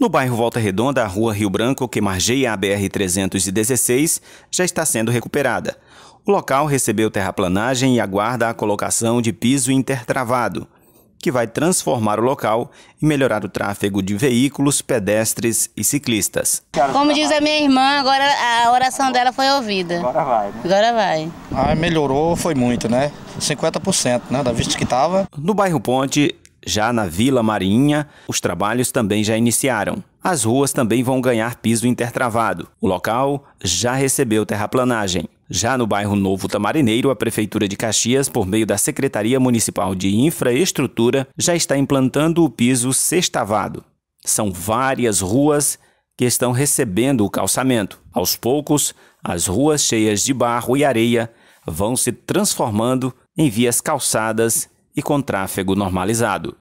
No bairro Volta Redonda, a rua Rio Branco, que margeia a BR-316, já está sendo recuperada. O local recebeu terraplanagem e aguarda a colocação de piso intertravado, que vai transformar o local e melhorar o tráfego de veículos, pedestres e ciclistas. Como diz a minha irmã, agora a oração dela foi ouvida. Agora vai, né? Agora vai. Ah, melhorou, foi muito, né? 50%, né, da vista que estava. No bairro Ponte, já na Vila Marinha, os trabalhos também já iniciaram. As ruas também vão ganhar piso intertravado. O local já recebeu terraplanagem. Já no bairro Novo Tamarineiro, a Prefeitura de Caxias, por meio da Secretaria Municipal de Infraestrutura, já está implantando o piso sextavado. São várias ruas que estão recebendo o calçamento. Aos poucos, as ruas cheias de barro e areia vão se transformando em vias calçadas e com tráfego normalizado.